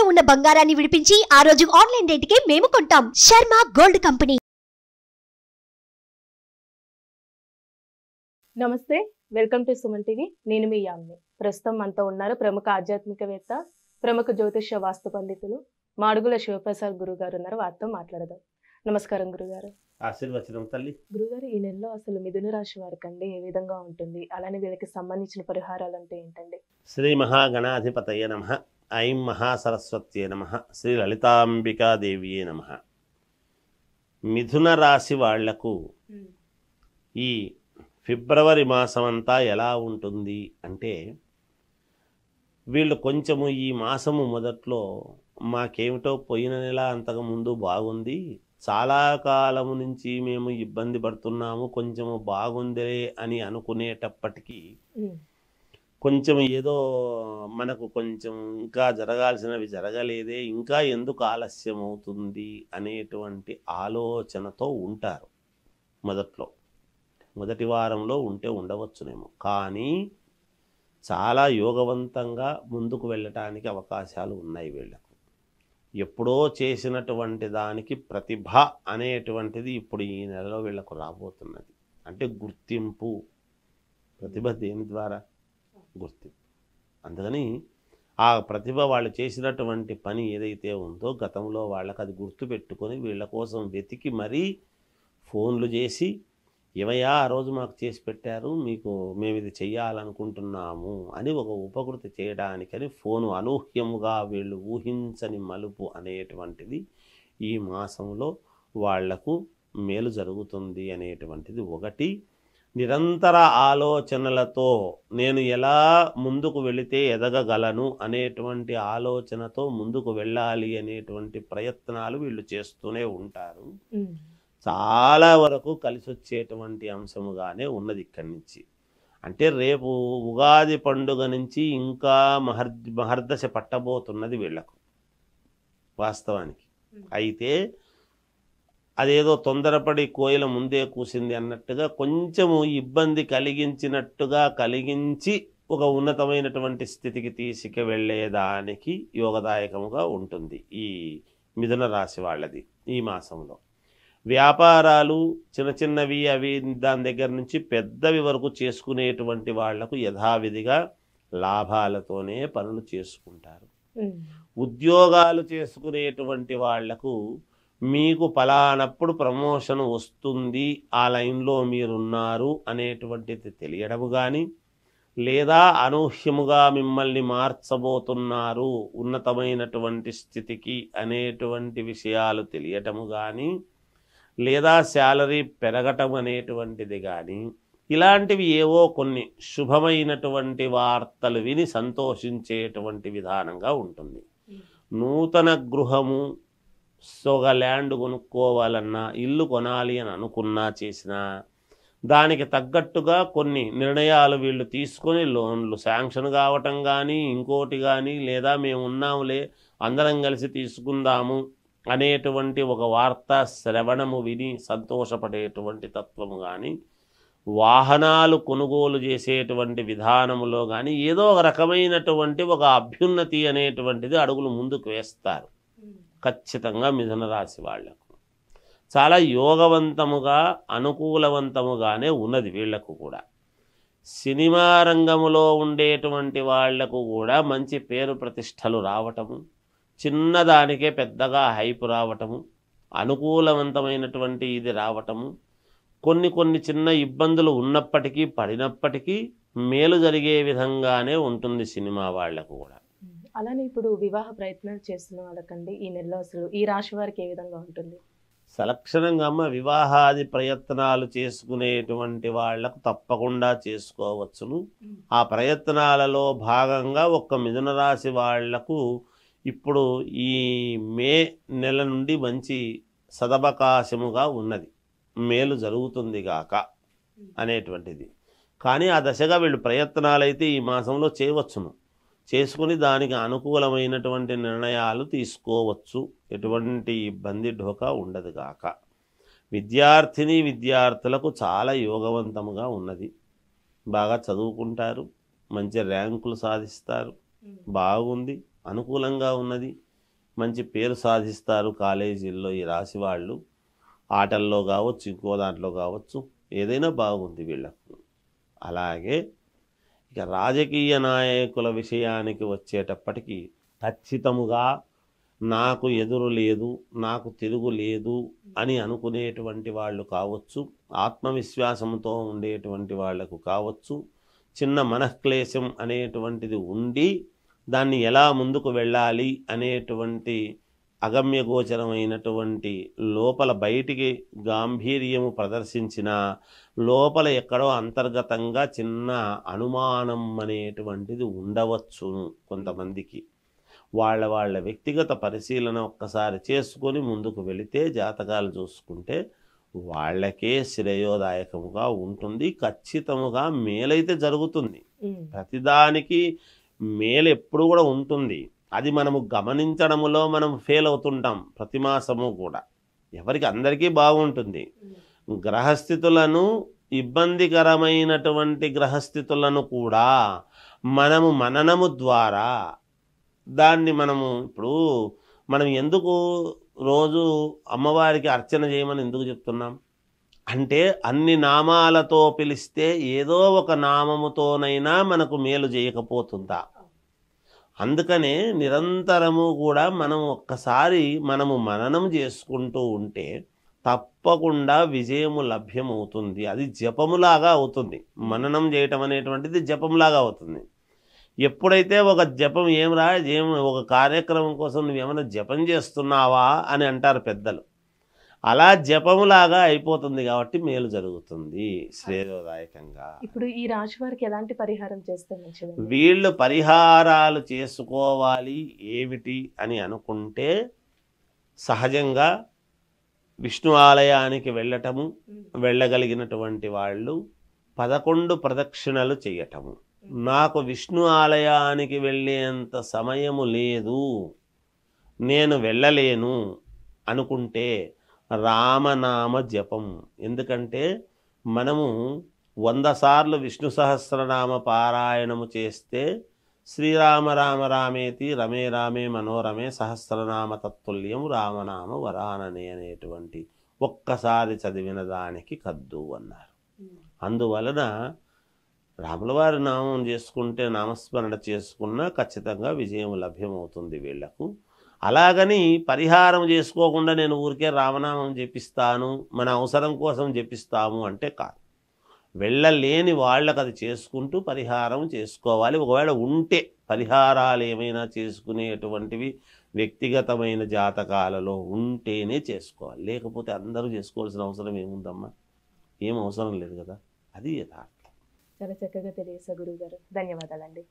తాకట్టులో ఉన్న బంగారాన్ని విడిపించి ఆ రోజు ఆన్లైన్ కి మేము కొంటాం శర్మ గోల్డ్ కంపెనీ నమస్తే వెల్కమ్ టు సుమన్ టీవీ నేను మీ యామ్ని ప్రస్తుతం అంతా ఉన్నారు ప్రముఖ ఆధ్యాత్మికవేత్త ప్రముఖ జ్యోతిష్య వాస్తు పండితులు మాడుగుల శివప్రసాద్ గారు ఉన్నారు వారితో మాట్లాడదాం నమస్కారం గురుగారు ఆశీర్వచనం తల్లి గురుగారు ఈ నెలలో అసలు మిథున రాశి వారికి అండి ఏ విధంగా ఉంటుంది అలానే వీళ్ళకి సంబంధించిన పరిహారాలు అంటే ఏంటండి శ్రీ మహాగణాధిపతయ్య నమ ఐం మహాసరస్వత్యే నమ శ్రీ లలితాంబికాదేవియే నమ మిథున రాశి వాళ్లకు ఈ ఫిబ్రవరి మాసం అంతా ఎలా ఉంటుంది అంటే వీళ్ళు కొంచెము ఈ మాసము మొదట్లో మాకేమిటో పోయిన నెల అంతకుముందు బాగుంది చాలా కాలము నుంచి మేము ఇబ్బంది పడుతున్నాము కొంచెము బాగుందిలే అని అనుకునేటప్పటికీ కొంచెం ఏదో మనకు కొంచెం ఇంకా జరగాల్సినవి జరగలేదే ఇంకా ఎందుకు ఆలస్యం అవుతుంది అనేటువంటి ఆలోచనతో ఉంటారు మొదట్లో మొదటి వారంలో ఉంటే ఉండవచ్చునేమో కానీ చాలా యోగవంతంగా ముందుకు వెళ్ళటానికి అవకాశాలు ఉన్నాయి వీళ్ళకు ఎప్పుడో చేసినటువంటి దానికి ప్రతిభ అనేటువంటిది ఇప్పుడు ఈ నెలలో వీళ్ళకు రాబోతున్నది అంటే గుర్తింపు ప్రతిభ దేని ద్వారా గుర్తింపు అందుకని ఆ ప్రతిభ వాళ్ళు చేసినటువంటి పని ఏదైతే ఉందో గతంలో వాళ్ళకి అది గుర్తుపెట్టుకొని వీళ్ళ కోసం వెతికి మరీ ఫోన్లు చేసి ఇవయా ఆ రోజు మాకు చేసి పెట్టారు మీకు మేము ఇది చెయ్యాలనుకుంటున్నాము అని ఒక ఉపకృతి చేయడానికని ఫోను అనూహ్యముగా వీళ్ళు ఊహించని మలుపు అనేటువంటిది ఈ మాసంలో వాళ్లకు మేలు జరుగుతుంది అనేటువంటిది ఒకటి నిరంతర ఆలోచనలతో నేను ఎలా ముందుకు వెళితే ఎదగగలను అనేటువంటి ఆలోచనతో ముందుకు వెళ్ళాలి అనేటువంటి ప్రయత్నాలు వీళ్ళు చేస్తూనే ఉంటారు చాలా వరకు కలిసి వచ్చేటువంటి అంశముగానే ఉన్నది ఇక్కడి నుంచి అంటే రేపు ఉగాది పండుగ నుంచి ఇంకా మహర్ మహర్దశ పట్టబోతున్నది వీళ్లకు వాస్తవానికి అయితే అదేదో తొందరపడి కోయిల ముందే కూసింది అన్నట్టుగా కొంచెము ఇబ్బంది కలిగించినట్టుగా కలిగించి ఒక ఉన్నతమైనటువంటి స్థితికి తీసుకువెళ్ళేదానికి యోగదాయకముగా ఉంటుంది ఈ మిథున రాశి వాళ్ళది ఈ మాసంలో వ్యాపారాలు చిన్న చిన్నవి అవి దాని దగ్గర నుంచి పెద్దవి వరకు చేసుకునేటువంటి వాళ్లకు యథావిధిగా లాభాలతోనే పనులు చేసుకుంటారు ఉద్యోగాలు చేసుకునేటువంటి వాళ్లకు మీకు ఫలానప్పుడు ప్రమోషన్ వస్తుంది ఆ లైన్లో మీరున్నారు అనేటువంటిది తెలియడము కానీ లేదా అనూహ్యముగా మిమ్మల్ని మార్చబోతున్నారు ఉన్నతమైనటువంటి స్థితికి అనేటువంటి విషయాలు తెలియటము కానీ లేదా శాలరీ పెరగటం అనేటువంటిది కానీ ఇలాంటివి ఏవో కొన్ని శుభమైనటువంటి వార్తలు విని సంతోషించేటువంటి విధానంగా ఉంటుంది నూతన గృహము సొగ ల్యాండ్ కొనుక్కోవాలన్నా ఇల్లు కొనాలి అని అనుకున్నా చేసినా దానికి తగ్గట్టుగా కొన్ని నిర్ణయాలు వీళ్ళు తీసుకొని లోన్లు శాంక్షన్ కావటం కానీ ఇంకోటి కానీ లేదా మేము ఉన్నాములే అందరం కలిసి తీసుకుందాము అనేటువంటి ఒక వార్త శ్రవణము విని సంతోషపడేటువంటి తత్వము కానీ వాహనాలు కొనుగోలు చేసేటువంటి విధానములో కానీ ఏదో ఒక రకమైనటువంటి ఒక అభ్యున్నతి అనేటువంటిది అడుగులు ముందుకు వేస్తారు ఖచ్చితంగా మిథున రాశి వాళ్లకు చాలా యోగవంతముగా అనుకూలవంతముగానే ఉన్నది వీళ్లకు కూడా సినిమా రంగములో ఉండేటువంటి వాళ్లకు కూడా మంచి పేరు ప్రతిష్టలు రావటము చిన్నదానికే పెద్దగా హైప్ రావటము అనుకూలవంతమైనటువంటి ఇది రావటము కొన్ని కొన్ని చిన్న ఇబ్బందులు ఉన్నప్పటికీ పడినప్పటికీ మేలు జరిగే విధంగానే ఉంటుంది సినిమా వాళ్లకు కూడా అలానే ఇప్పుడు వివాహ ప్రయత్నాలు చేస్తున్న వాళ్ళకండి ఈ నెలలో అసలు ఈ రాశి వారికి ఏ విధంగా ఉంటుంది సలక్షణంగా అమ్మ వివాహాది ప్రయత్నాలు చేసుకునేటువంటి వాళ్లకు తప్పకుండా చేసుకోవచ్చును ఆ ప్రయత్నాలలో భాగంగా ఒక్క మిథున రాశి వాళ్లకు ఇప్పుడు ఈ మే నెల నుండి మంచి సదవకాశముగా ఉన్నది మేలు జరుగుతుంది గాక అనేటువంటిది కానీ ఆ దశగా వీళ్ళు ప్రయత్నాలు అయితే ఈ మాసంలో చేయవచ్చును చేసుకుని దానికి అనుకూలమైనటువంటి నిర్ణయాలు తీసుకోవచ్చు ఎటువంటి ఇబ్బంది ఢోకా ఉండదు కాక విద్యార్థిని విద్యార్థులకు చాలా యోగవంతముగా ఉన్నది బాగా చదువుకుంటారు మంచి ర్యాంకులు సాధిస్తారు బాగుంది అనుకూలంగా ఉన్నది మంచి పేరు సాధిస్తారు కాలేజీల్లో ఈ రాసి వాళ్ళు ఆటల్లో కావచ్చు ఇంకో దాంట్లో కావచ్చు ఏదైనా బాగుంది వీళ్ళకు అలాగే ఇక రాజకీయ నాయకుల విషయానికి వచ్చేటప్పటికీ ఖచ్చితముగా నాకు ఎదురు లేదు నాకు తిరుగు లేదు అని అనుకునేటువంటి వాళ్ళు కావచ్చు ఆత్మవిశ్వాసంతో ఉండేటువంటి వాళ్లకు కావచ్చు చిన్న మనఃక్లేశం అనేటువంటిది ఉండి దాన్ని ఎలా ముందుకు వెళ్ళాలి అనేటువంటి అగమ్యగోచరమైనటువంటి లోపల బయటికి గాంభీర్యము ప్రదర్శించిన లోపల ఎక్కడో అంతర్గతంగా చిన్న అనుమానం అనేటువంటిది ఉండవచ్చును కొంతమందికి వాళ్ళ వాళ్ళ వ్యక్తిగత పరిశీలన ఒక్కసారి చేసుకొని ముందుకు వెళితే జాతకాలు చూసుకుంటే వాళ్ళకే శ్రేయోదాయకముగా ఉంటుంది ఖచ్చితముగా మేలైతే జరుగుతుంది ప్రతిదానికి మేలు ఎప్పుడు కూడా ఉంటుంది అది మనము గమనించడములో మనం ఫెయిల్ అవుతుంటాం ప్రతి మాసము కూడా ఎవరికి అందరికీ బాగుంటుంది గ్రహస్థితులను ఇబ్బందికరమైనటువంటి గ్రహస్థితులను కూడా మనము మననము ద్వారా దాన్ని మనము ఇప్పుడు మనం ఎందుకు రోజు అమ్మవారికి అర్చన చేయమని ఎందుకు చెప్తున్నాం అంటే అన్ని నామాలతో పిలిస్తే ఏదో ఒక నామముతోనైనా మనకు మేలు చేయకపోతుందా అందుకనే నిరంతరము కూడా మనం ఒక్కసారి మనము మననం చేసుకుంటూ ఉంటే తప్పకుండా విజయము లభ్యమవుతుంది అది జపములాగా అవుతుంది మననం చేయటం అనేటువంటిది జపంలాగా అవుతుంది ఎప్పుడైతే ఒక జపం ఏం రా ఏం ఒక కార్యక్రమం కోసం నువ్వేమైనా జపం చేస్తున్నావా అని అంటారు పెద్దలు అలా జపములాగా అయిపోతుంది కాబట్టి మేలు జరుగుతుంది శ్రేయోదాయకంగా ఇప్పుడు ఈ రాశి వారికి ఎలాంటి పరిహారం చేస్తే వీళ్ళు పరిహారాలు చేసుకోవాలి ఏమిటి అని అనుకుంటే సహజంగా విష్ణు ఆలయానికి వెళ్ళటము వెళ్ళగలిగినటువంటి వాళ్ళు పదకొండు ప్రదక్షిణలు చేయటము నాకు విష్ణు ఆలయానికి వెళ్ళేంత సమయము లేదు నేను వెళ్ళలేను అనుకుంటే రామనామ జపం ఎందుకంటే మనము వంద సార్లు విష్ణు సహస్రనామ పారాయణము చేస్తే శ్రీరామ రామ రామేతి రమే రామే మనోరమే సహస్రనామ తత్తుల్యం రామనామ వరాననే అనేటువంటి ఒక్కసారి చదివిన దానికి కద్దు అన్నారు అందువలన రాములవారి నామం చేసుకుంటే నామస్మరణ చేసుకున్నా ఖచ్చితంగా విజయం లభ్యమవుతుంది వీళ్లకు అలాగని పరిహారం చేసుకోకుండా నేను ఊరికే రామనామం చేపిస్తాను మన అవసరం కోసం చెప్పిస్తాము అంటే కాదు వెళ్ళలేని వాళ్ళకు అది చేసుకుంటూ పరిహారం చేసుకోవాలి ఒకవేళ ఉంటే పరిహారాలు ఏమైనా చేసుకునేటువంటివి వ్యక్తిగతమైన జాతకాలలో ఉంటేనే చేసుకోవాలి లేకపోతే అందరూ చేసుకోవాల్సిన అవసరం ఏముందమ్మా ఏం అవసరం లేదు కదా అది యథార్థం చాలా చక్కగా తెలియసా గురువు గారు ధన్యవాదాలండి